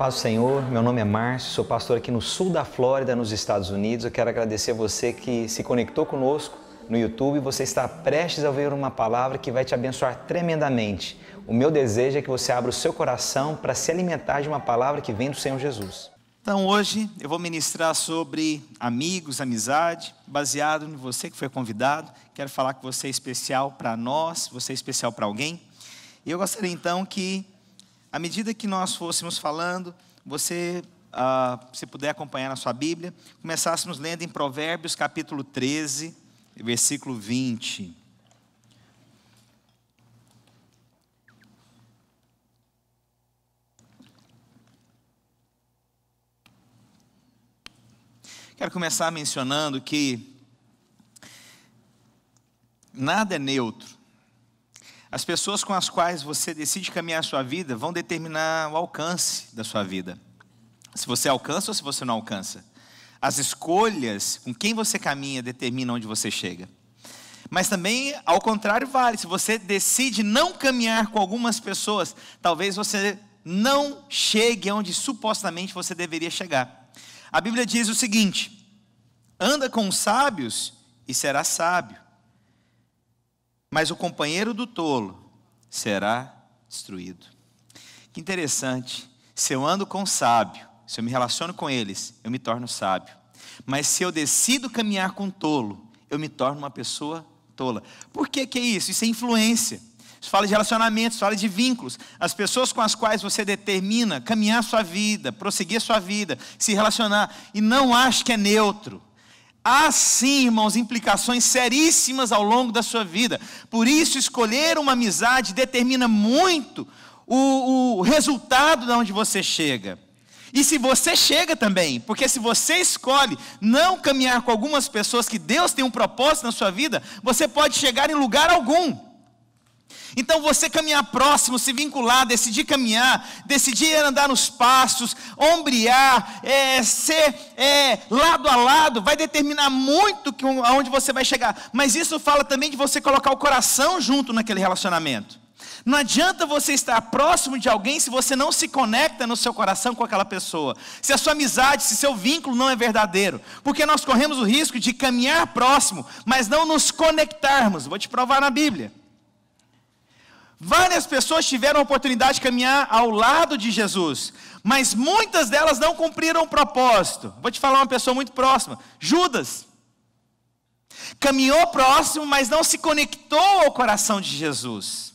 Paz do Senhor, meu nome é Márcio, sou pastor aqui no sul da Flórida, nos Estados Unidos. Eu quero agradecer a você que se conectou conosco no YouTube. Você está prestes a ouvir uma palavra que vai te abençoar tremendamente. O meu desejo é que você abra o seu coração para se alimentar de uma palavra que vem do Senhor Jesus. Então hoje eu vou ministrar sobre amigos, amizade, baseado em você que foi convidado. Quero falar que você é especial para nós, você é especial para alguém. E eu gostaria então que à medida que nós fôssemos falando, você, ah, se puder acompanhar na sua Bíblia, começássemos lendo em Provérbios capítulo 13, versículo 20. Quero começar mencionando que nada é neutro. As pessoas com as quais você decide caminhar a sua vida vão determinar o alcance da sua vida. Se você alcança ou se você não alcança. As escolhas com quem você caminha determinam onde você chega. Mas também, ao contrário, vale. Se você decide não caminhar com algumas pessoas, talvez você não chegue onde supostamente você deveria chegar. A Bíblia diz o seguinte: anda com os sábios e será sábio mas o companheiro do tolo será destruído. Que interessante. Se eu ando com o sábio, se eu me relaciono com eles, eu me torno sábio. Mas se eu decido caminhar com o tolo, eu me torno uma pessoa tola. Por que, que é isso? Isso é influência. Isso fala de relacionamentos, fala de vínculos. As pessoas com as quais você determina caminhar sua vida, prosseguir sua vida, se relacionar. E não acho que é neutro. Há sim, irmãos, implicações seríssimas ao longo da sua vida. Por isso, escolher uma amizade determina muito o, o resultado de onde você chega. E se você chega também, porque se você escolhe não caminhar com algumas pessoas que Deus tem um propósito na sua vida, você pode chegar em lugar algum. Então você caminhar próximo, se vincular, decidir caminhar, decidir andar nos passos, ombrear, é, ser é, lado a lado, vai determinar muito que, aonde você vai chegar. Mas isso fala também de você colocar o coração junto naquele relacionamento. Não adianta você estar próximo de alguém se você não se conecta no seu coração com aquela pessoa. Se a sua amizade, se seu vínculo não é verdadeiro. Porque nós corremos o risco de caminhar próximo, mas não nos conectarmos. Vou te provar na Bíblia. Várias pessoas tiveram a oportunidade de caminhar ao lado de Jesus, mas muitas delas não cumpriram o propósito. Vou te falar uma pessoa muito próxima: Judas. Caminhou próximo, mas não se conectou ao coração de Jesus.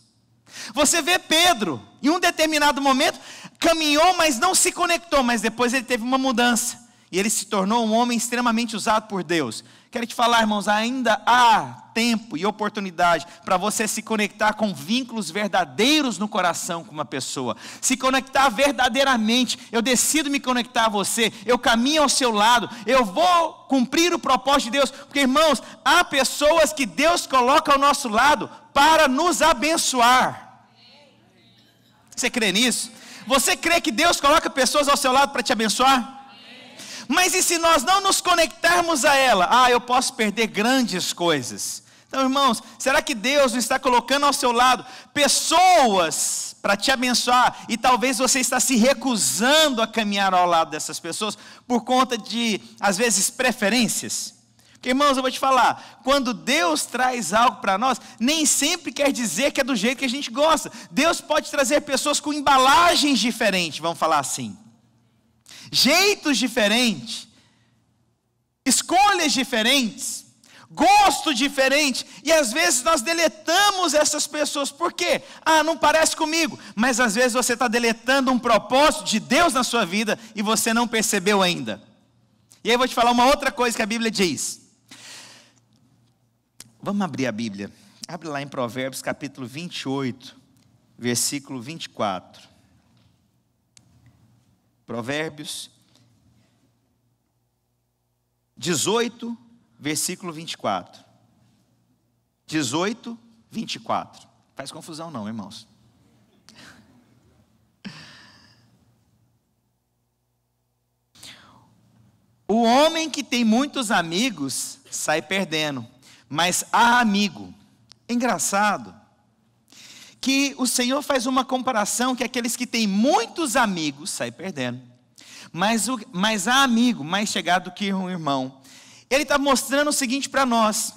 Você vê Pedro, em um determinado momento, caminhou, mas não se conectou, mas depois ele teve uma mudança. E ele se tornou um homem extremamente usado por Deus. Quero te falar, irmãos, ainda há tempo e oportunidade para você se conectar com vínculos verdadeiros no coração com uma pessoa. Se conectar verdadeiramente. Eu decido me conectar a você, eu caminho ao seu lado, eu vou cumprir o propósito de Deus. Porque, irmãos, há pessoas que Deus coloca ao nosso lado para nos abençoar. Você crê nisso? Você crê que Deus coloca pessoas ao seu lado para te abençoar? Mas e se nós não nos conectarmos a ela? Ah, eu posso perder grandes coisas. Então, irmãos, será que Deus não está colocando ao seu lado pessoas para te abençoar e talvez você está se recusando a caminhar ao lado dessas pessoas por conta de, às vezes, preferências? Porque, irmãos, eu vou te falar, quando Deus traz algo para nós, nem sempre quer dizer que é do jeito que a gente gosta. Deus pode trazer pessoas com embalagens diferentes, vamos falar assim. Jeitos diferentes, escolhas diferentes, gosto diferente, e às vezes nós deletamos essas pessoas, por quê? Ah, não parece comigo, mas às vezes você está deletando um propósito de Deus na sua vida e você não percebeu ainda. E aí eu vou te falar uma outra coisa que a Bíblia diz. Vamos abrir a Bíblia. Abre lá em Provérbios capítulo 28, versículo 24. Provérbios 18, versículo 24. 18, 24. Faz confusão, não, irmãos. O homem que tem muitos amigos sai perdendo, mas há amigo. Engraçado que o Senhor faz uma comparação que aqueles que têm muitos amigos saem perdendo. Mas, o, mas há amigo mais chegado que um irmão, ele está mostrando o seguinte para nós.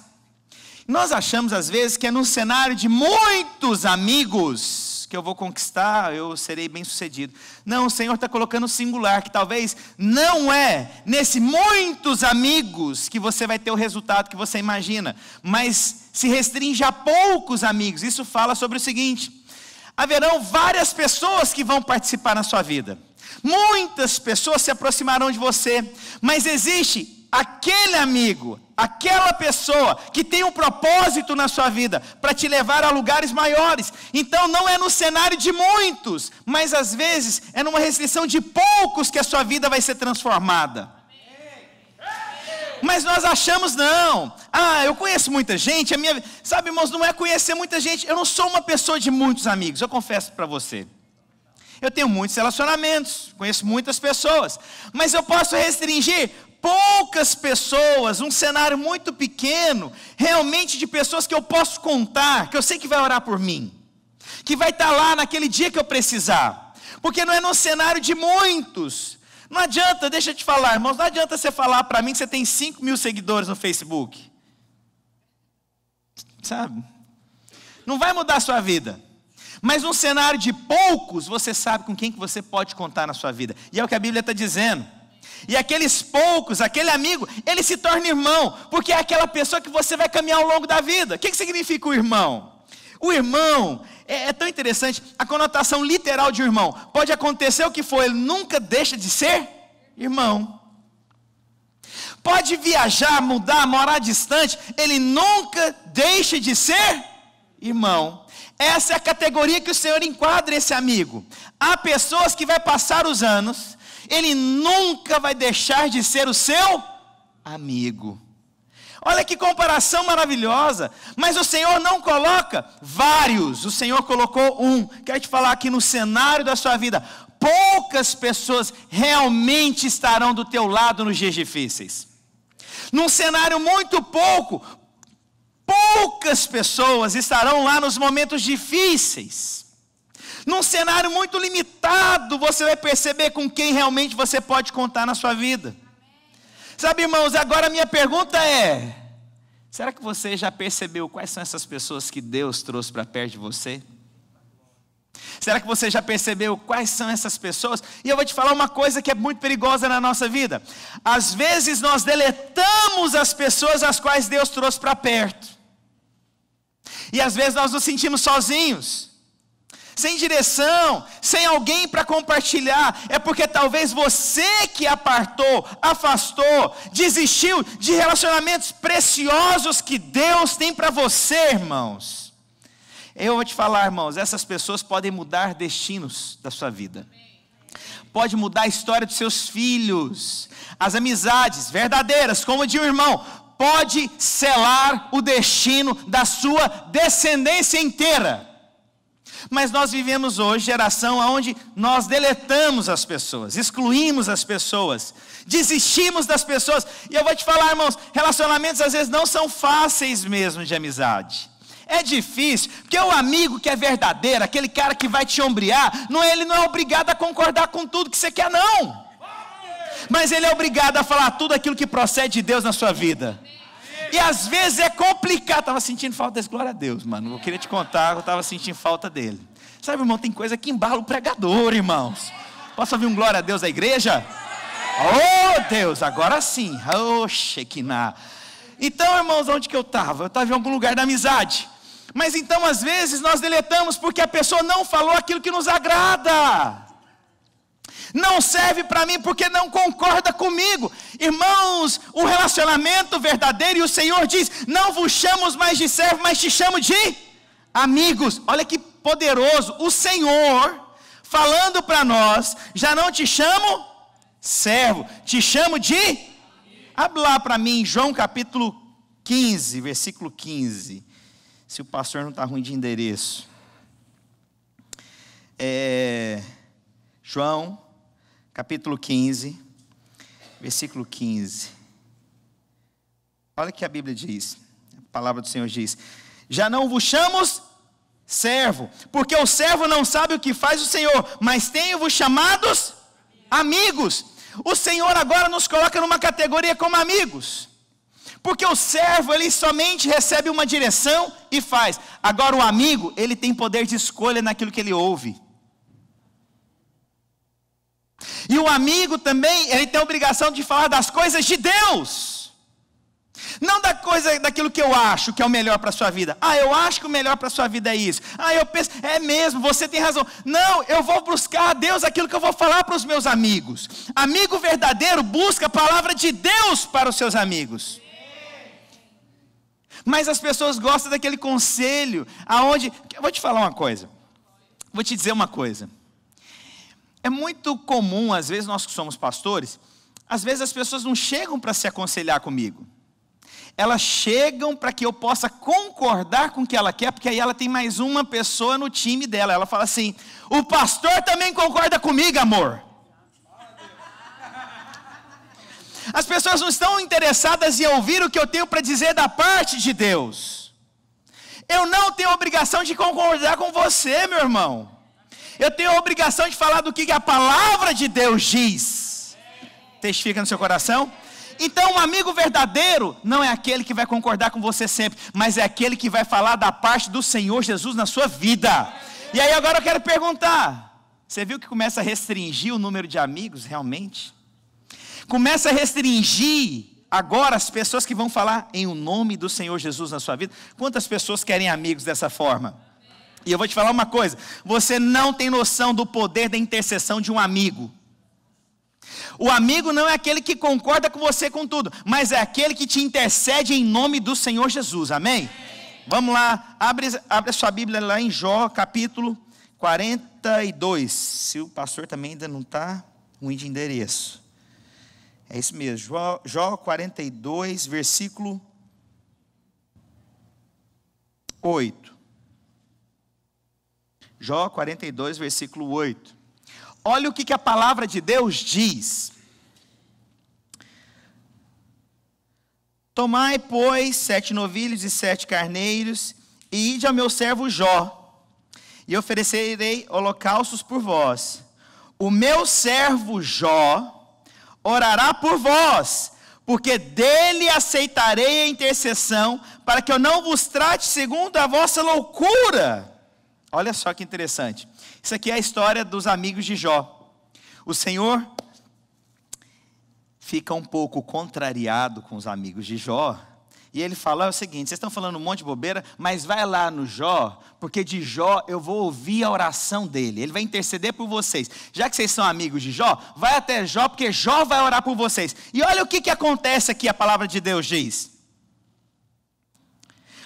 Nós achamos às vezes que é num cenário de muitos amigos que eu vou conquistar, eu serei bem sucedido. Não, o Senhor está colocando singular, que talvez não é nesse muitos amigos que você vai ter o resultado que você imagina, mas se restringe a poucos amigos. Isso fala sobre o seguinte: haverão várias pessoas que vão participar na sua vida, muitas pessoas se aproximarão de você, mas existe aquele amigo, aquela pessoa que tem um propósito na sua vida para te levar a lugares maiores. Então não é no cenário de muitos, mas às vezes é numa restrição de poucos que a sua vida vai ser transformada. Mas nós achamos não. Ah, eu conheço muita gente, a minha, sabe, irmãos, não é conhecer muita gente. Eu não sou uma pessoa de muitos amigos, eu confesso para você. Eu tenho muitos relacionamentos, conheço muitas pessoas, mas eu posso restringir poucas pessoas, um cenário muito pequeno, realmente de pessoas que eu posso contar, que eu sei que vai orar por mim, que vai estar tá lá naquele dia que eu precisar, porque não é no cenário de muitos. Não adianta, deixa eu te falar, irmãos, não adianta você falar para mim que você tem 5 mil seguidores no Facebook. Sabe? Não vai mudar a sua vida. Mas num cenário de poucos, você sabe com quem que você pode contar na sua vida. E é o que a Bíblia está dizendo. E aqueles poucos, aquele amigo, ele se torna irmão, porque é aquela pessoa que você vai caminhar ao longo da vida. O que, que significa o irmão? O irmão é, é tão interessante, a conotação literal de irmão. Pode acontecer o que for, ele nunca deixa de ser irmão. Pode viajar, mudar, morar distante, ele nunca deixa de ser irmão. Essa é a categoria que o Senhor enquadra esse amigo. Há pessoas que vai passar os anos ele nunca vai deixar de ser o seu amigo. Olha que comparação maravilhosa. Mas o Senhor não coloca vários, o Senhor colocou um. Quero te falar aqui no cenário da sua vida: poucas pessoas realmente estarão do teu lado nos dias difíceis. Num cenário muito pouco, poucas pessoas estarão lá nos momentos difíceis. Num cenário muito limitado, você vai perceber com quem realmente você pode contar na sua vida. Sabe, irmãos, agora a minha pergunta é: será que você já percebeu quais são essas pessoas que Deus trouxe para perto de você? Será que você já percebeu quais são essas pessoas? E eu vou te falar uma coisa que é muito perigosa na nossa vida. Às vezes nós deletamos as pessoas as quais Deus trouxe para perto. E às vezes nós nos sentimos sozinhos sem direção, sem alguém para compartilhar, é porque talvez você que apartou, afastou, desistiu de relacionamentos preciosos que Deus tem para você, irmãos. Eu vou te falar, irmãos, essas pessoas podem mudar destinos da sua vida. Pode mudar a história dos seus filhos. As amizades verdadeiras, como de um irmão, pode selar o destino da sua descendência inteira. Mas nós vivemos hoje geração onde nós deletamos as pessoas, excluímos as pessoas, desistimos das pessoas. E eu vou te falar, irmãos, relacionamentos às vezes não são fáceis mesmo de amizade. É difícil, porque o amigo que é verdadeiro, aquele cara que vai te ombrear, não, ele não é obrigado a concordar com tudo que você quer, não. Mas ele é obrigado a falar tudo aquilo que procede de Deus na sua vida. E às vezes é complicado. Estava sentindo falta desse, glória a Deus, mano. Eu queria te contar, eu estava sentindo falta dele. Sabe, irmão, tem coisa que embala o pregador, irmãos. Posso ouvir um glória a Deus da igreja? Oh, Deus, agora sim. Oh, na. Então, irmãos, onde que eu estava? Eu estava em algum lugar da amizade. Mas então, às vezes, nós deletamos porque a pessoa não falou aquilo que nos agrada não serve para mim porque não concorda comigo. Irmãos, o relacionamento verdadeiro, e o Senhor diz: Não vos chamo mais de servo, mas te chamo de amigos. Olha que poderoso, o Senhor falando para nós: Já não te chamo servo, te chamo de. Habla para mim, João capítulo 15, versículo 15. Se o pastor não está ruim de endereço. É, João capítulo 15, versículo 15. Olha o que a Bíblia diz. A palavra do Senhor diz: Já não vos chamos servo, porque o servo não sabe o que faz o Senhor, mas tenho-vos chamados amigos. O Senhor agora nos coloca numa categoria como amigos. Porque o servo, ele somente recebe uma direção e faz. Agora o amigo, ele tem poder de escolha naquilo que ele ouve. E o amigo também, ele tem a obrigação de falar das coisas de Deus. Não da coisa, daquilo que eu acho que é o melhor para a sua vida. Ah, eu acho que o melhor para a sua vida é isso. Ah, eu penso, é mesmo, você tem razão. Não, eu vou buscar a Deus aquilo que eu vou falar para os meus amigos. Amigo verdadeiro busca a palavra de Deus para os seus amigos. Mas as pessoas gostam daquele conselho, aonde. Eu vou te falar uma coisa. Vou te dizer uma coisa. É muito comum, às vezes nós que somos pastores, às vezes as pessoas não chegam para se aconselhar comigo. Elas chegam para que eu possa concordar com o que ela quer, porque aí ela tem mais uma pessoa no time dela. Ela fala assim: "O pastor também concorda comigo, amor". As pessoas não estão interessadas em ouvir o que eu tenho para dizer da parte de Deus. Eu não tenho obrigação de concordar com você, meu irmão eu tenho a obrigação de falar do que a palavra de Deus diz. Testifica no seu coração? Então, um amigo verdadeiro não é aquele que vai concordar com você sempre, mas é aquele que vai falar da parte do Senhor Jesus na sua vida. E aí, agora eu quero perguntar: você viu que começa a restringir o número de amigos, realmente? Começa a restringir agora as pessoas que vão falar em o nome do Senhor Jesus na sua vida. Quantas pessoas querem amigos dessa forma? E eu vou te falar uma coisa: você não tem noção do poder da intercessão de um amigo. O amigo não é aquele que concorda com você com tudo, mas é aquele que te intercede em nome do Senhor Jesus. Amém? Amém. Vamos lá, abre, abre a sua Bíblia lá em Jó, capítulo 42. Se o pastor também ainda não está ruim de endereço. É isso mesmo, Jó, Jó 42, versículo 8. Jó 42, versículo 8. Olha o que, que a palavra de Deus diz. Tomai, pois, sete novilhos e sete carneiros, e ide ao meu servo Jó, e oferecerei holocaustos por vós. O meu servo Jó orará por vós, porque dele aceitarei a intercessão, para que eu não vos trate segundo a vossa loucura. Olha só que interessante. Isso aqui é a história dos amigos de Jó. O Senhor fica um pouco contrariado com os amigos de Jó. E ele fala é o seguinte: vocês estão falando um monte de bobeira, mas vai lá no Jó, porque de Jó eu vou ouvir a oração dele. Ele vai interceder por vocês. Já que vocês são amigos de Jó, vai até Jó, porque Jó vai orar por vocês. E olha o que, que acontece aqui, a palavra de Deus diz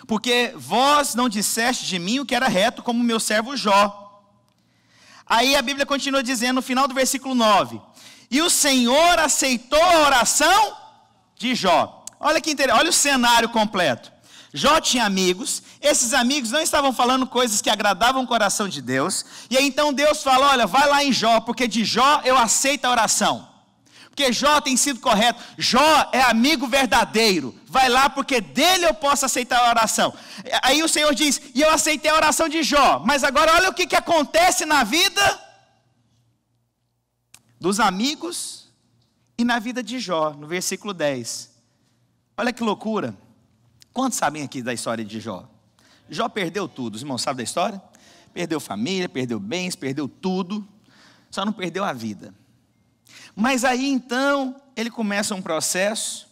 porque vós não disseste de mim o que era reto, como meu servo Jó. Aí a Bíblia continua dizendo no final do versículo 9: E o Senhor aceitou a oração de Jó. Olha que interessante, olha o cenário completo. Jó tinha amigos, esses amigos não estavam falando coisas que agradavam o coração de Deus, e aí então Deus fala: Olha, vai lá em Jó, porque de Jó eu aceito a oração porque Jó tem sido correto. Jó é amigo verdadeiro. Vai lá, porque dele eu posso aceitar a oração. Aí o Senhor diz: E eu aceitei a oração de Jó. Mas agora olha o que, que acontece na vida dos amigos e na vida de Jó, no versículo 10. Olha que loucura. Quantos sabem aqui da história de Jó? Jó perdeu tudo. Os irmãos sabem da história? Perdeu família, perdeu bens, perdeu tudo. Só não perdeu a vida. Mas aí então ele começa um processo.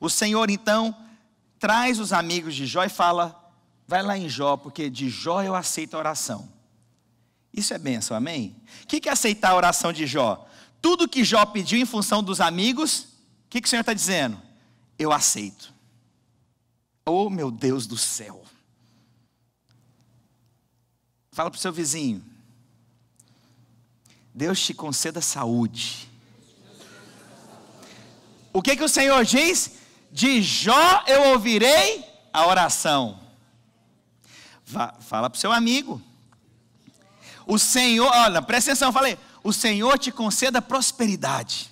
O Senhor então traz os amigos de Jó e fala: vai lá em Jó, porque de Jó eu aceito a oração. Isso é bênção, amém? O que é aceitar a oração de Jó? Tudo que Jó pediu em função dos amigos, o que, o Senhor está dizendo? Eu aceito. Oh meu Deus do céu. Fala para o seu vizinho. Deus te conceda saúde. O que, que o Senhor diz? De Jó eu ouvirei a oração. Vá, fala para o seu amigo. O Senhor, olha, presta atenção, falei. O Senhor te conceda prosperidade.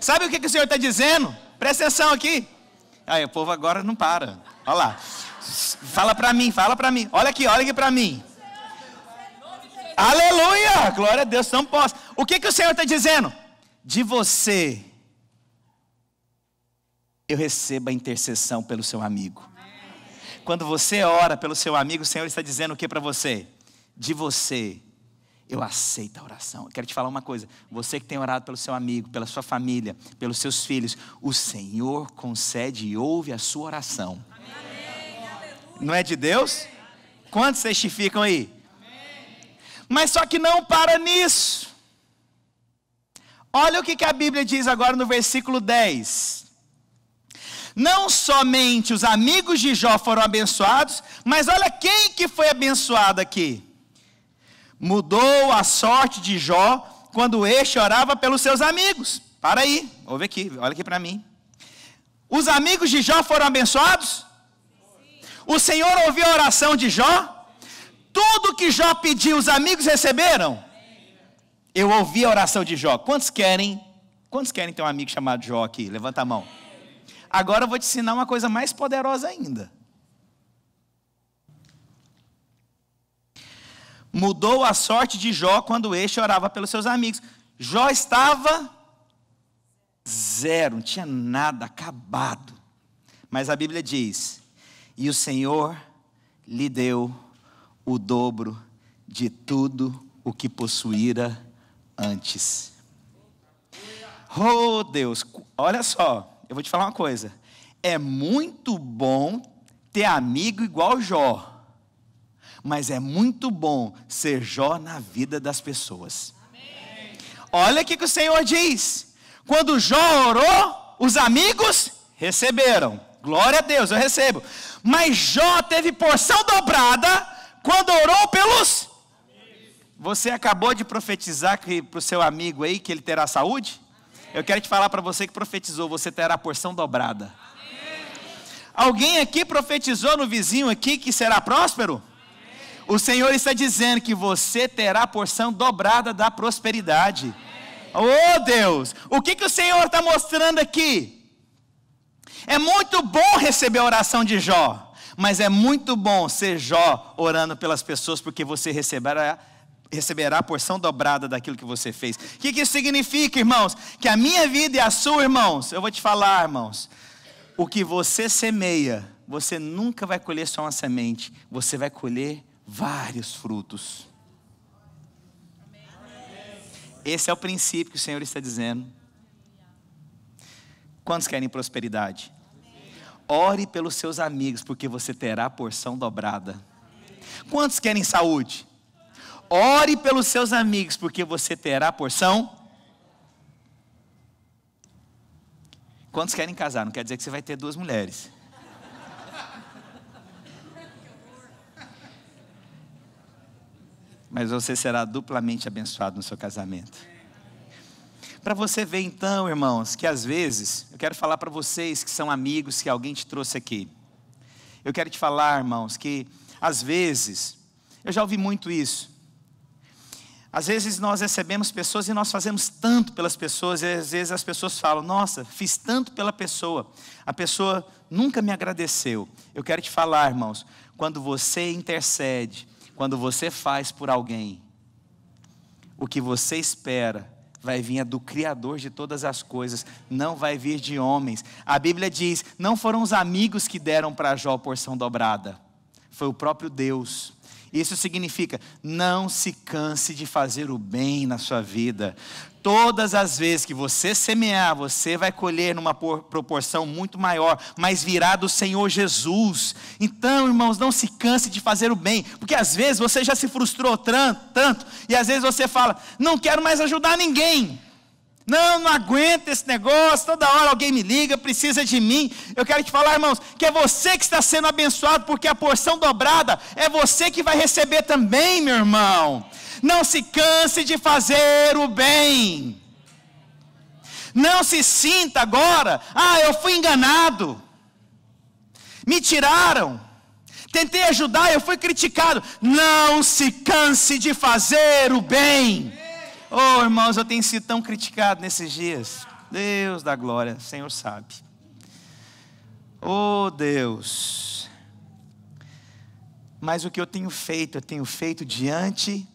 Sabe o que, que o Senhor está dizendo? Presta atenção aqui. Aí, o povo agora não para. Olha lá. Fala para mim, fala para mim. Olha aqui, olha aqui para mim. Aleluia! Glória a Deus, não posso. O que, que o Senhor está dizendo? de você, eu recebo a intercessão pelo seu amigo. Quando você ora pelo seu amigo, o Senhor está dizendo o que para você? De você, eu aceito a oração. Eu quero te falar uma coisa: você que tem orado pelo seu amigo, pela sua família, pelos seus filhos, o Senhor concede e ouve a sua oração. Amém. Não é de Deus? Quantos testificam aí? Amém. Mas só que não para nisso. Olha o que, que a Bíblia diz agora no versículo 10. Não somente os amigos de Jó foram abençoados, mas olha quem que foi abençoado aqui. Mudou a sorte de Jó quando este orava pelos seus amigos. Para aí, ouve aqui, olha aqui para mim. Os amigos de Jó foram abençoados? O Senhor ouviu a oração de Jó? Tudo que Jó pediu, os amigos receberam? Eu ouvi a oração de Jó. Quantos querem? Quantos querem ter um amigo chamado Jó aqui? Levanta a mão. Agora eu vou te ensinar uma coisa mais poderosa ainda. Mudou a sorte de Jó quando este orava pelos seus amigos. Jó estava zero, não tinha nada, acabado. Mas a Bíblia diz: E o Senhor lhe deu o dobro de tudo o que possuíra antes. Oh Deus, olha só, eu vou te falar uma coisa. É muito bom ter amigo igual Jó, mas é muito bom ser Jó na vida das pessoas. Amém. Olha o que o Senhor diz: quando Jó orou, os amigos receberam. Glória a Deus, eu recebo. Mas Jó teve porção dobrada quando orou pelos você acabou de profetizar para o seu amigo aí que ele terá saúde? Amém. Eu quero te falar para você que profetizou, você terá a porção dobrada. Amém. Alguém aqui profetizou no vizinho aqui que será próspero? Amém. O Senhor está dizendo que você terá a porção dobrada da prosperidade. Oh Deus, o que, que o Senhor está mostrando aqui? É muito bom receber a oração de Jó, mas é muito bom ser Jó orando pelas pessoas porque você receberá a receberá a porção dobrada daquilo que você fez. O que, que isso significa, irmãos? Que a minha vida e a sua, irmãos, eu vou te falar, irmãos. O que você semeia, você nunca vai colher só uma semente, você vai colher vários frutos. Esse é o princípio que o Senhor está dizendo. Quantos querem prosperidade? Ore pelos seus amigos, porque você terá porção dobrada. Quantos querem saúde? Ore pelos seus amigos, porque você terá porção. Quantos querem casar? Não quer dizer que você vai ter duas mulheres. Mas você será duplamente abençoado no seu casamento. Para você ver então, irmãos, que às vezes, eu quero falar para vocês que são amigos, que alguém te trouxe aqui. Eu quero te falar, irmãos, que às vezes, eu já ouvi muito isso. Às vezes nós recebemos pessoas e nós fazemos tanto pelas pessoas, e às vezes as pessoas falam: Nossa, fiz tanto pela pessoa, a pessoa nunca me agradeceu. Eu quero te falar, irmãos, quando você intercede, quando você faz por alguém, o que você espera vai vir é do Criador de todas as coisas, não vai vir de homens. A Bíblia diz: não foram os amigos que deram para Jó porção dobrada, foi o próprio Deus. Isso significa: não se canse de fazer o bem na sua vida. Todas as vezes que você semear, você vai colher numa proporção muito maior, mas virá do Senhor Jesus. Então, irmãos, não se canse de fazer o bem, porque às vezes você já se frustrou tanto, e às vezes você fala: não quero mais ajudar ninguém. Não, não aguento esse negócio. Toda hora alguém me liga, precisa de mim. Eu quero te falar, irmãos, que é você que está sendo abençoado, porque a porção dobrada é você que vai receber também, meu irmão. Não se canse de fazer o bem. Não se sinta agora, ah, eu fui enganado. Me tiraram. Tentei ajudar, eu fui criticado. Não se canse de fazer o bem. Oh, irmãos, eu tenho sido tão criticado nesses dias. Deus da glória, o Senhor sabe. Oh, Deus. Mas o que eu tenho feito, eu tenho feito diante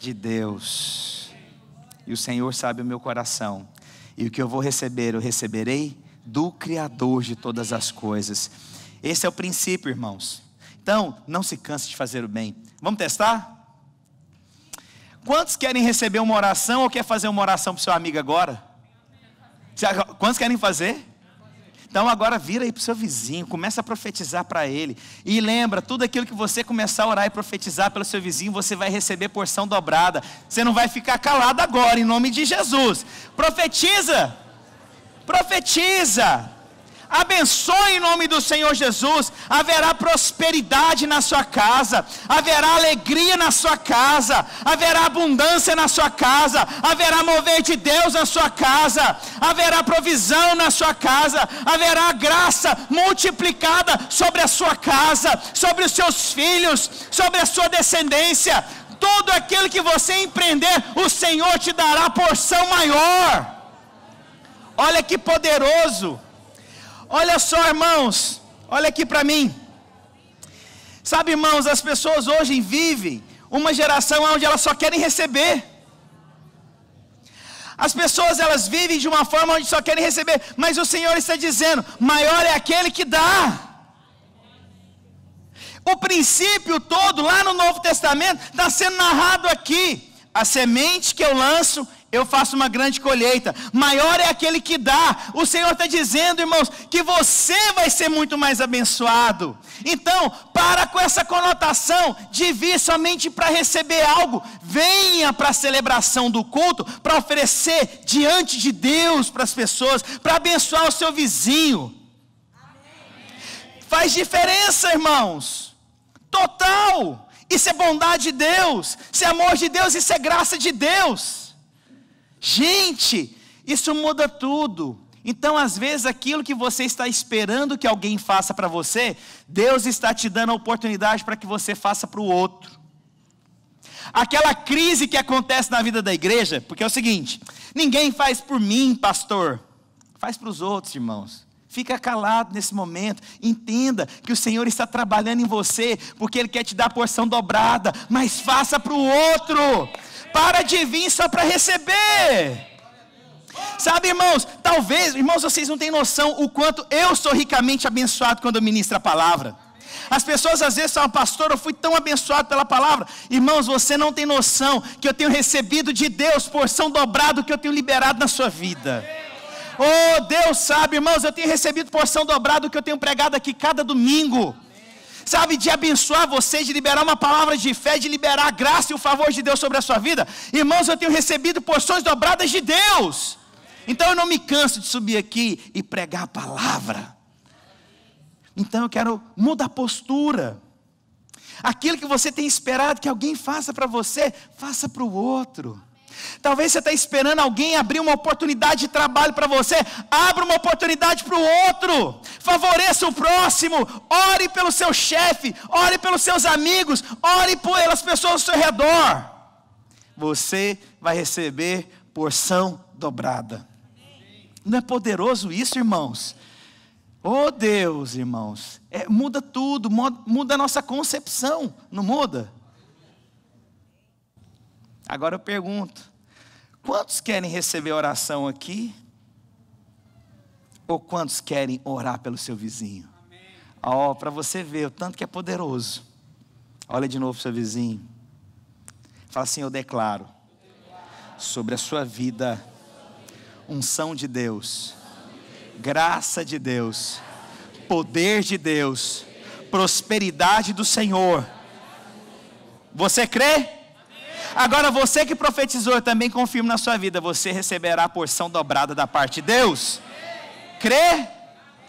de Deus. E o Senhor sabe o meu coração. E o que eu vou receber, eu receberei do Criador de todas as coisas. Esse é o princípio, irmãos. Então, não se canse de fazer o bem. Vamos testar? Quantos querem receber uma oração ou quer fazer uma oração para o seu amigo agora? Quantos querem fazer? Então agora vira aí para o seu vizinho, começa a profetizar para ele. E lembra, tudo aquilo que você começar a orar e profetizar pelo seu vizinho, você vai receber porção dobrada. Você não vai ficar calado agora, em nome de Jesus. Profetiza! Profetiza! Abençoe em nome do Senhor Jesus. Haverá prosperidade na sua casa, haverá alegria na sua casa, haverá abundância na sua casa, haverá mover de Deus na sua casa, haverá provisão na sua casa, haverá graça multiplicada sobre a sua casa, sobre os seus filhos, sobre a sua descendência. Todo aquilo que você empreender, o Senhor te dará porção maior. Olha que poderoso! Olha só, irmãos, olha aqui para mim. Sabe, irmãos, as pessoas hoje vivem uma geração onde elas só querem receber. As pessoas elas vivem de uma forma onde só querem receber, mas o Senhor está dizendo: maior é aquele que dá. O princípio todo lá no Novo Testamento está sendo narrado aqui. A semente que eu lanço eu faço uma grande colheita. Maior é aquele que dá. O Senhor está dizendo, irmãos, que você vai ser muito mais abençoado. Então, para com essa conotação de vir somente para receber algo. Venha para a celebração do culto para oferecer diante de Deus para as pessoas, para abençoar o seu vizinho. Amém. Faz diferença, irmãos. Total. Isso é bondade de Deus, isso é amor de Deus, isso é graça de Deus. Gente, isso muda tudo. Então, às vezes, aquilo que você está esperando que alguém faça para você, Deus está te dando a oportunidade para que você faça para o outro. Aquela crise que acontece na vida da igreja, porque é o seguinte: ninguém faz por mim, pastor, faz para os outros, irmãos. Fica calado nesse momento, entenda que o Senhor está trabalhando em você, porque Ele quer te dar a porção dobrada, mas faça para o outro. Para de vir só para receber. Sabe, irmãos, talvez, irmãos, vocês não têm noção o quanto eu sou ricamente abençoado quando eu ministro a palavra. As pessoas às vezes falam, pastor, eu fui tão abençoado pela palavra. Irmãos, você não tem noção que eu tenho recebido de Deus porção dobrada que eu tenho liberado na sua vida. Oh, Deus sabe, irmãos, eu tenho recebido porção dobrada que eu tenho pregado aqui cada domingo sabe, de abençoar você, de liberar uma palavra de fé, de liberar a graça e o favor de Deus sobre a sua vida. Irmãos, eu tenho recebido porções dobradas de Deus. Então eu não me canso de subir aqui e pregar a palavra. Então eu quero mudar a postura. Aquilo que você tem esperado que alguém faça para você, faça para o outro. Talvez você está esperando alguém abrir uma oportunidade de trabalho para você. Abra uma oportunidade para o outro. Favoreça o próximo. Ore pelo seu chefe. Ore pelos seus amigos. Ore pelas pessoas ao seu redor. Você vai receber porção dobrada. Não é poderoso isso, irmãos? Oh Deus, irmãos, é, muda tudo, muda a nossa concepção, não muda? Agora eu pergunto: Quantos querem receber oração aqui? Ou quantos querem orar pelo seu vizinho? Ó, oh, para você ver o tanto que é poderoso. Olha de novo seu vizinho. Fala assim: Eu declaro sobre a sua vida unção de Deus, graça de Deus, poder de Deus, prosperidade do Senhor. Você crê? Agora você que profetizou, eu também confirmo na sua vida, você receberá a porção dobrada da parte de Deus. Crê?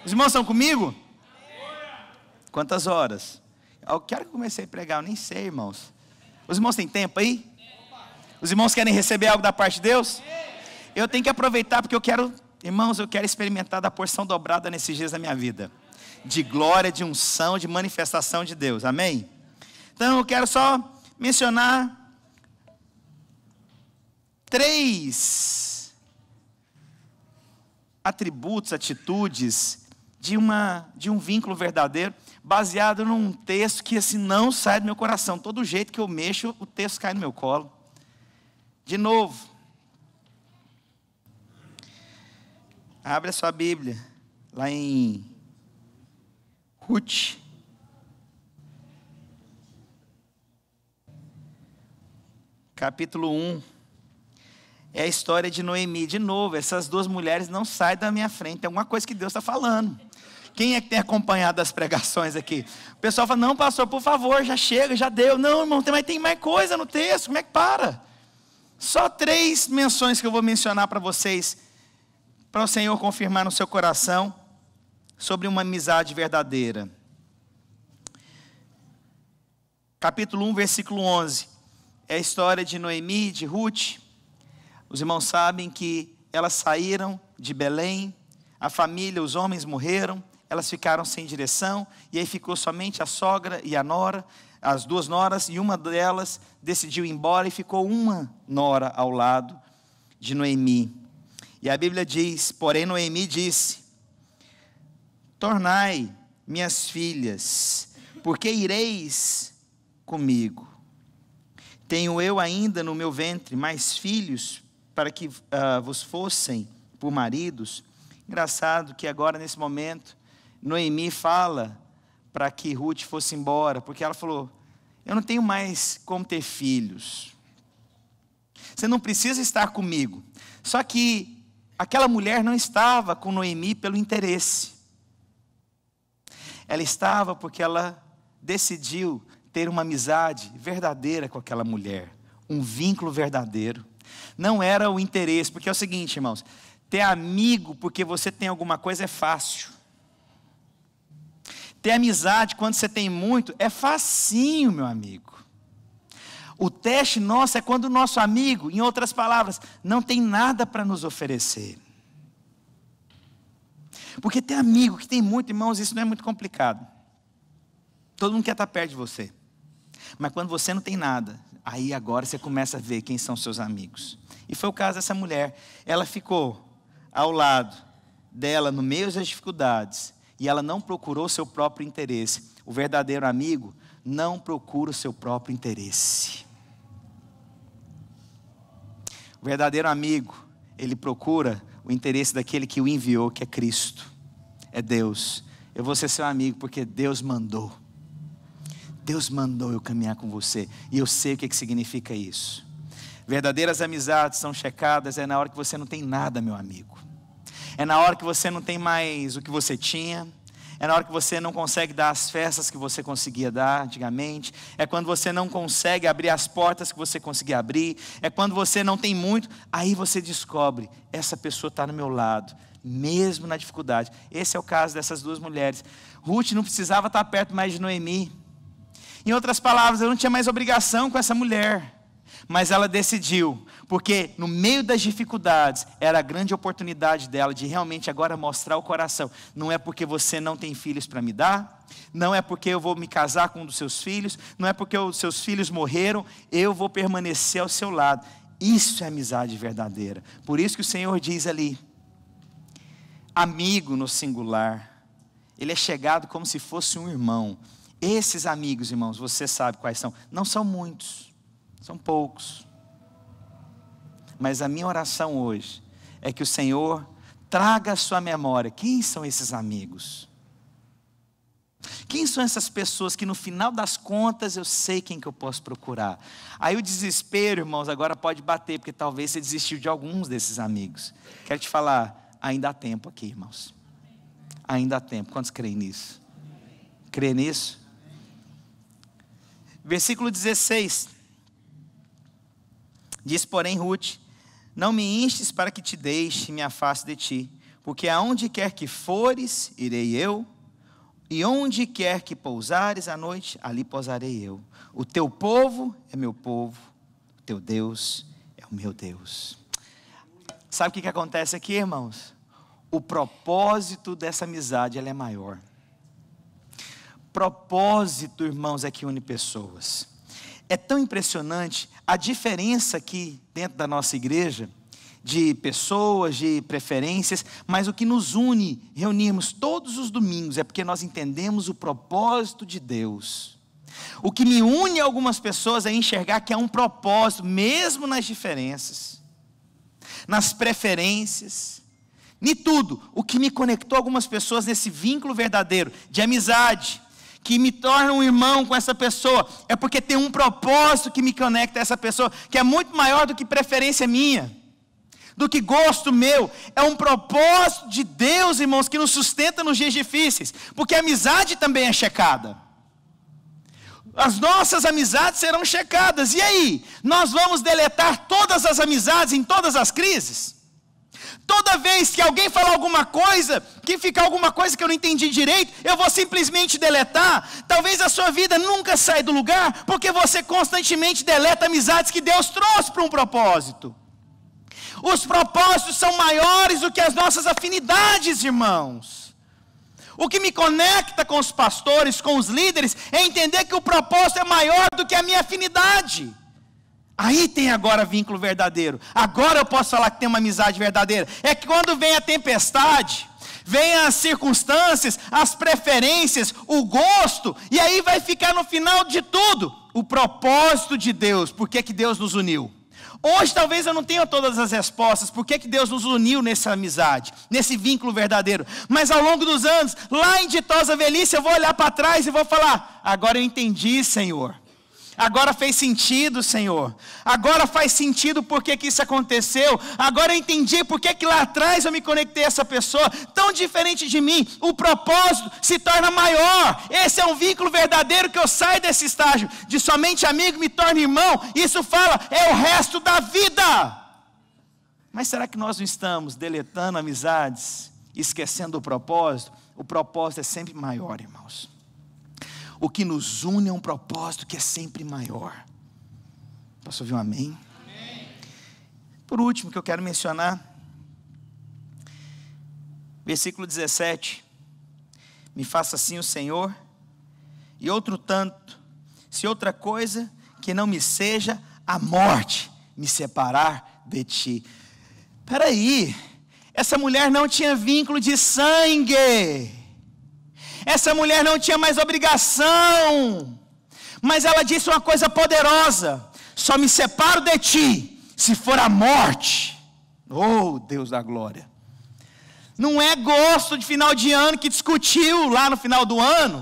Os irmãos estão comigo? Quantas horas? Eu quero que eu comecei a pregar, eu nem sei, irmãos. Os irmãos têm tempo aí? Os irmãos querem receber algo da parte de Deus? Eu tenho que aproveitar porque eu quero, irmãos, eu quero experimentar da porção dobrada nesses dias da minha vida. De glória, de unção, de manifestação de Deus. Amém? Então eu quero só mencionar três atributos, atitudes de, uma, de um vínculo verdadeiro, baseado num texto que assim não sai do meu coração. Todo jeito que eu mexo, o texto cai no meu colo. De novo. Abre a sua Bíblia, lá em Ruth. Capítulo 1 é a história de Noemi. De novo, essas duas mulheres não saem da minha frente. É alguma coisa que Deus está falando. Quem é que tem acompanhado as pregações aqui? O pessoal fala: não, pastor, por favor, já chega, já deu. Não, irmão, tem, mas tem mais coisa no texto, como é que para? Só três menções que eu vou mencionar para vocês, para o Senhor confirmar no seu coração sobre uma amizade verdadeira. Capítulo 1, versículo 11. É a história de Noemi, de Ruth. Os irmãos sabem que elas saíram de Belém, a família, os homens morreram, elas ficaram sem direção, e aí ficou somente a sogra e a nora, as duas noras, e uma delas decidiu ir embora e ficou uma nora ao lado de Noemi. E a Bíblia diz: Porém, Noemi disse: Tornai minhas filhas, porque ireis comigo. Tenho eu ainda no meu ventre mais filhos para que uh, vos fossem por maridos. Engraçado que agora, nesse momento, Noemi fala para que Ruth fosse embora, porque ela falou: Eu não tenho mais como ter filhos. Você não precisa estar comigo. Só que aquela mulher não estava com Noemi pelo interesse. Ela estava porque ela decidiu ter uma amizade verdadeira com aquela mulher, um vínculo verdadeiro não era o interesse, porque é o seguinte, irmãos: ter amigo porque você tem alguma coisa é fácil. Ter amizade quando você tem muito é facinho, meu amigo. O teste nosso é quando o nosso amigo, em outras palavras, não tem nada para nos oferecer. Porque ter amigo que tem muito, irmãos, isso não é muito complicado. Todo mundo quer estar perto de você. Mas quando você não tem nada, aí agora você começa a ver quem são seus amigos. E foi o caso dessa mulher. Ela ficou ao lado dela no meio das dificuldades e ela não procurou seu próprio interesse. O verdadeiro amigo não procura o seu próprio interesse. O verdadeiro amigo, ele procura o interesse daquele que o enviou, que é Cristo, é Deus. Eu vou ser seu amigo porque Deus mandou. Deus mandou eu caminhar com você e eu sei o que, é que significa isso. Verdadeiras amizades são checadas é na hora que você não tem nada, meu amigo. É na hora que você não tem mais o que você tinha. É na hora que você não consegue dar as festas que você conseguia dar antigamente. É quando você não consegue abrir as portas que você conseguia abrir. É quando você não tem muito. Aí você descobre: essa pessoa está no meu lado, mesmo na dificuldade. Esse é o caso dessas duas mulheres. Ruth não precisava estar tá perto mais de Noemi. Em outras palavras, eu não tinha mais obrigação com essa mulher. Mas ela decidiu, porque no meio das dificuldades era a grande oportunidade dela de realmente agora mostrar o coração. Não é porque você não tem filhos para me dar, não é porque eu vou me casar com um dos seus filhos, não é porque os seus filhos morreram, eu vou permanecer ao seu lado. Isso é amizade verdadeira. Por isso que o Senhor diz ali: amigo no singular, ele é chegado como se fosse um irmão. Esses amigos, irmãos, você sabe quais são, não são muitos. São poucos. Mas a minha oração hoje é que o Senhor traga à sua memória quem são esses amigos. Quem são essas pessoas que no final das contas eu sei quem que eu posso procurar? Aí o desespero, irmãos, agora pode bater, porque talvez você desistiu de alguns desses amigos. Quero te falar, ainda há tempo aqui, irmãos. Ainda há tempo. Quantos creem nisso? Crê nisso? Versículo 16. Disse, porém, Ruth: Não me instes para que te deixe e me afaste de ti, porque aonde quer que fores, irei eu, e onde quer que pousares à noite, ali pousarei eu. O teu povo é meu povo, o teu Deus é o meu Deus. Sabe o que, que acontece aqui, irmãos? O propósito dessa amizade ela é maior. Propósito, irmãos, é que une pessoas é tão impressionante a diferença aqui dentro da nossa igreja de pessoas, de preferências, mas o que nos une reunirmos todos os domingos é porque nós entendemos o propósito de Deus. O que me une a algumas pessoas é enxergar que há um propósito, mesmo nas diferenças, nas preferências, em tudo. O que me conectou a algumas pessoas nesse vínculo verdadeiro de amizade, que me torna um irmão com essa pessoa, é porque tem um propósito que me conecta a essa pessoa, que é muito maior do que preferência minha, do que gosto meu. É um propósito de Deus, irmãos, que nos sustenta nos dias difíceis, porque a amizade também é checada. As nossas amizades serão checadas. E aí? Nós vamos deletar todas as amizades em todas as crises? Toda vez que alguém falar alguma coisa, que ficar alguma coisa que eu não entendi direito, eu vou simplesmente deletar. Talvez a sua vida nunca saia do lugar, porque você constantemente deleta amizades que Deus trouxe para um propósito. Os propósitos são maiores do que as nossas afinidades, irmãos. O que me conecta com os pastores, com os líderes, é entender que o propósito é maior do que a minha afinidade. Aí tem agora vínculo verdadeiro. Agora eu posso falar que tem uma amizade verdadeira. É que quando vem a tempestade, vem as circunstâncias, as preferências, o gosto, e aí vai ficar no final de tudo o propósito de Deus, por que que Deus nos uniu. Hoje talvez eu não tenha todas as respostas, por que que Deus nos uniu nessa amizade, nesse vínculo verdadeiro, mas ao longo dos anos, lá em ditosa velhice, eu vou olhar para trás e vou falar: agora eu entendi, Senhor. Agora fez sentido, Senhor. Agora faz sentido porque que isso aconteceu. Agora eu entendi porque que lá atrás eu me conectei a essa pessoa tão diferente de mim. O propósito se torna maior. Esse é um vínculo verdadeiro que eu saio desse estágio de somente amigo me torne irmão. Isso fala é o resto da vida. Mas será que nós não estamos deletando amizades, esquecendo o propósito? O propósito é sempre maior, irmãos. O que nos une é um propósito que é sempre maior. Posso ouvir um amém? amém. Por último, que eu quero mencionar, versículo 17: Me faça assim o Senhor, e outro tanto, se outra coisa que não me seja a morte me separar de ti. Peraí, essa mulher não tinha vínculo de sangue. Essa mulher não tinha mais obrigação. Mas ela disse uma coisa poderosa: só me separo de ti se for a morte. Oh, Deus da glória. Não é gosto de final de ano que discutiu lá no final do ano.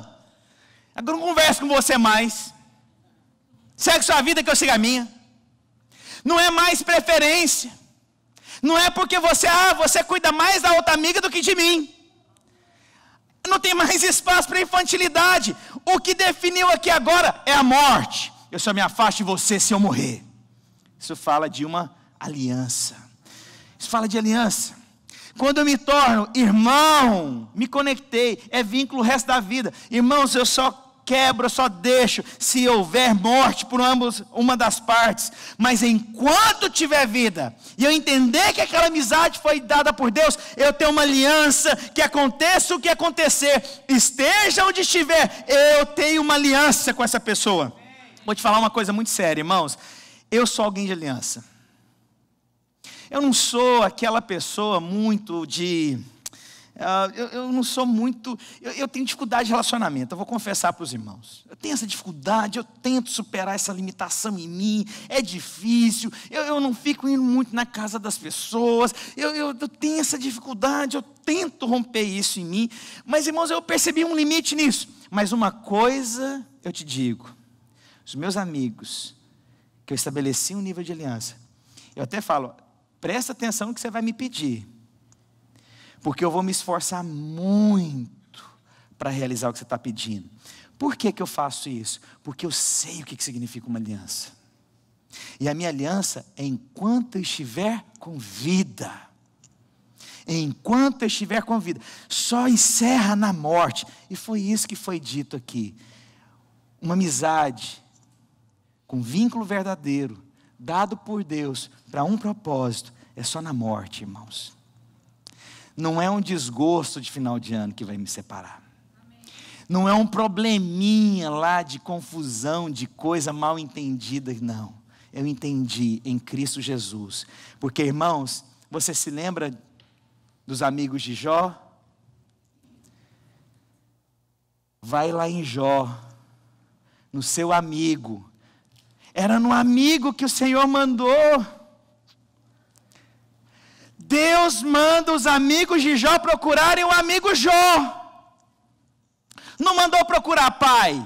Agora não converso com você mais. Segue sua vida que eu sigo a minha. Não é mais preferência. Não é porque você, ah, você cuida mais da outra amiga do que de mim. Não tem mais espaço para infantilidade. O que definiu aqui agora é a morte. Eu só me afasto de você se eu morrer. Isso fala de uma aliança. Isso fala de aliança. Quando eu me torno irmão, me conectei, é vínculo o resto da vida. Irmãos, eu só quebro, eu só deixo se houver morte por ambos, uma das partes. Mas enquanto tiver vida, e eu entender que aquela amizade foi dada por Deus, eu tenho uma aliança que aconteça o que acontecer, esteja onde estiver, eu tenho uma aliança com essa pessoa. Vou te falar uma coisa muito séria, irmãos. Eu sou alguém de aliança. Eu não sou aquela pessoa muito de ah, eu, eu, não sou muito. Eu, eu, tenho dificuldade de relacionamento, eu vou confessar para os irmãos. Eu tenho essa dificuldade, eu tento superar essa limitação em mim, é difícil, eu, eu não fico indo muito na casa das pessoas, eu, tenho essa dificuldade, eu tento romper isso em mim. Mas, irmãos, eu percebi um limite nisso. Mas uma coisa eu te digo: os meus amigos, que eu estabeleci um nível de aliança, eu até falo, presta atenção no que você vai me pedir porque eu vou me esforçar muito para realizar o que você está pedindo. Por que, que eu faço isso? Porque eu sei o que, que significa uma aliança. E a minha aliança é enquanto eu estiver com vida. Enquanto eu estiver com vida. Só encerra na morte. E foi isso que foi dito aqui. Uma amizade com vínculo verdadeiro, dado por Deus para um propósito, é só na morte, irmãos. Não é um desgosto de final de ano que vai me separar. Não é um probleminha lá de confusão, de coisa mal entendida, não. Eu entendi em Cristo Jesus. Porque, irmãos, você se lembra dos amigos de Jó? Vai lá em Jó, no seu amigo. Era no amigo que o Senhor mandou. Deus manda os amigos de Jó procurarem o amigo Jó. Não mandou procurar pai.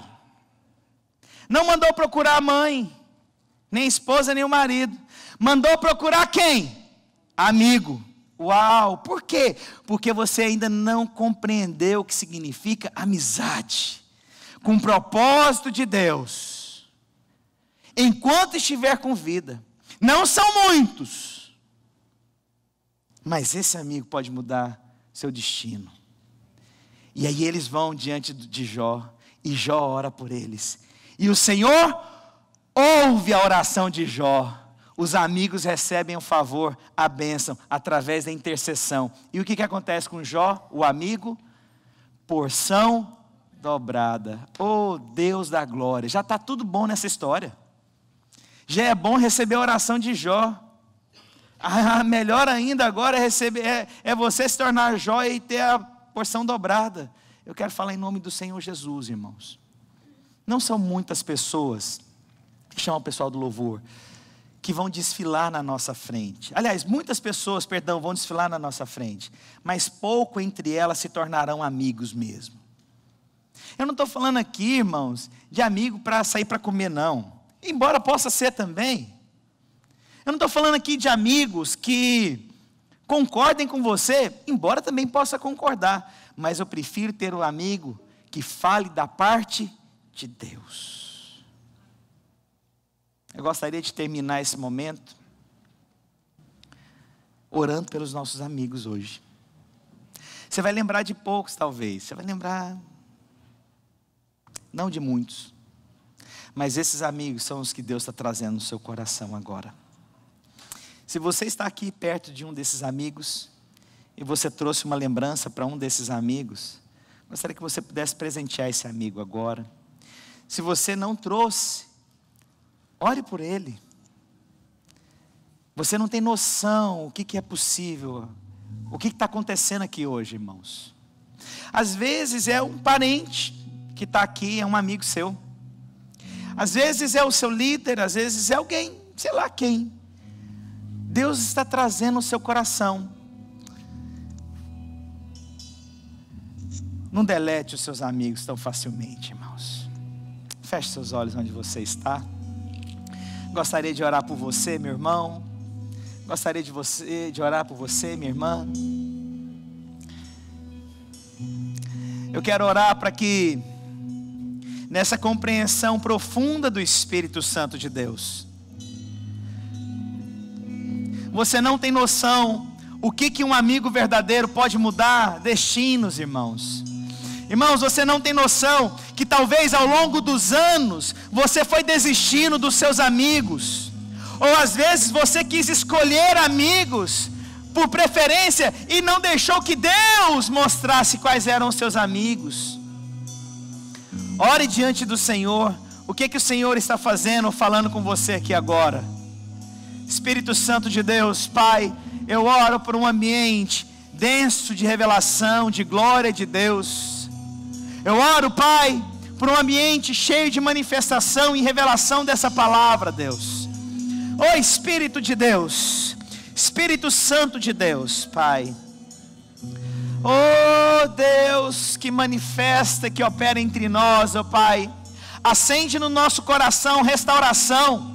Não mandou procurar mãe, nem esposa, nem o marido. Mandou procurar quem? Amigo. Uau! Por quê? Porque você ainda não compreendeu o que significa amizade com o propósito de Deus. Enquanto estiver com vida. Não são muitos mas esse amigo pode mudar seu destino. E aí eles vão diante de Jó, e Jó ora por eles. E o Senhor ouve a oração de Jó. Os amigos recebem o favor, a bênção, através da intercessão. E o que, que acontece com Jó, o amigo? Porção dobrada. Oh Deus da glória, já está tudo bom nessa história. Já é bom receber a oração de Jó. Ah, melhor ainda agora é, receber, é, é você se tornar jóia e ter a porção dobrada. Eu quero falar em nome do Senhor Jesus, irmãos. Não são muitas pessoas, chama o pessoal do louvor, que vão desfilar na nossa frente. Aliás, muitas pessoas, perdão, vão desfilar na nossa frente, mas pouco entre elas se tornarão amigos mesmo. Eu não estou falando aqui, irmãos, de amigo para sair para comer, não. Embora possa ser também. Eu não estou falando aqui de amigos que concordem com você, embora também possa concordar, mas eu prefiro ter um amigo que fale da parte de Deus. Eu gostaria de terminar esse momento orando pelos nossos amigos hoje. Você vai lembrar de poucos, talvez, você vai lembrar, não de muitos, mas esses amigos são os que Deus está trazendo no seu coração agora. Se você está aqui perto de um desses amigos e você trouxe uma lembrança para um desses amigos, gostaria que você pudesse presentear esse amigo agora. Se você não trouxe, ore por ele. Você não tem noção o que, que é possível, o que está acontecendo aqui hoje, irmãos. Às vezes é um parente que está aqui, é um amigo seu. Às vezes é o seu líder, às vezes é alguém, sei lá quem. Deus está trazendo o seu coração. Não delete os seus amigos tão facilmente, irmãos. Feche seus olhos onde você está. Gostaria de orar por você, meu irmão. Gostaria de você de orar por você, minha irmã. Eu quero orar para que nessa compreensão profunda do Espírito Santo de Deus, você não tem noção o que, que um amigo verdadeiro pode mudar destinos, irmãos. Irmãos, você não tem noção que talvez ao longo dos anos você foi desistindo dos seus amigos, ou às vezes você quis escolher amigos por preferência e não deixou que Deus mostrasse quais eram os seus amigos. Ore diante do Senhor, o que que o Senhor está fazendo, falando com você aqui agora? Espírito Santo de Deus, Pai, eu oro por um ambiente denso de revelação, de glória de Deus. Eu oro, Pai, por um ambiente cheio de manifestação e revelação dessa palavra, Deus. Ó oh, Espírito de Deus, Espírito Santo de Deus, Pai. Oh Deus, que manifesta, que opera entre nós, ó oh Pai. Acende no nosso coração restauração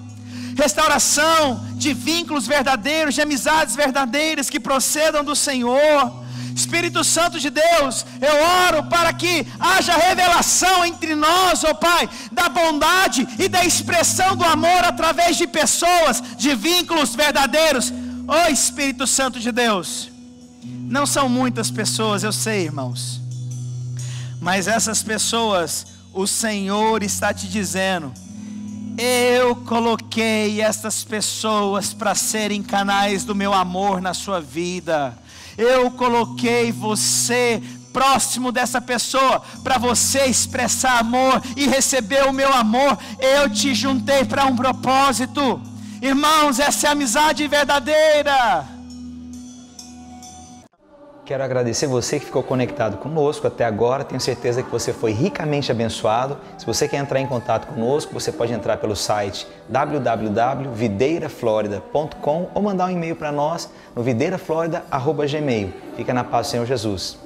restauração de vínculos verdadeiros, de amizades verdadeiras que procedam do Senhor. Espírito Santo de Deus, eu oro para que haja revelação entre nós, ó oh Pai, da bondade e da expressão do amor através de pessoas, de vínculos verdadeiros. Ó oh, Espírito Santo de Deus, não são muitas pessoas, eu sei, irmãos, mas essas pessoas, o Senhor está te dizendo, eu coloquei essas pessoas para serem canais do meu amor na sua vida. Eu coloquei você próximo dessa pessoa para você expressar amor e receber o meu amor. Eu te juntei para um propósito. Irmãos, essa é a amizade verdadeira. Quero agradecer você que ficou conectado conosco até agora. Tenho certeza que você foi ricamente abençoado. Se você quer entrar em contato conosco, você pode entrar pelo site www.videiraflorida.com ou mandar um e-mail para nós no videiraflorida@gmail. Fica na paz, Senhor Jesus.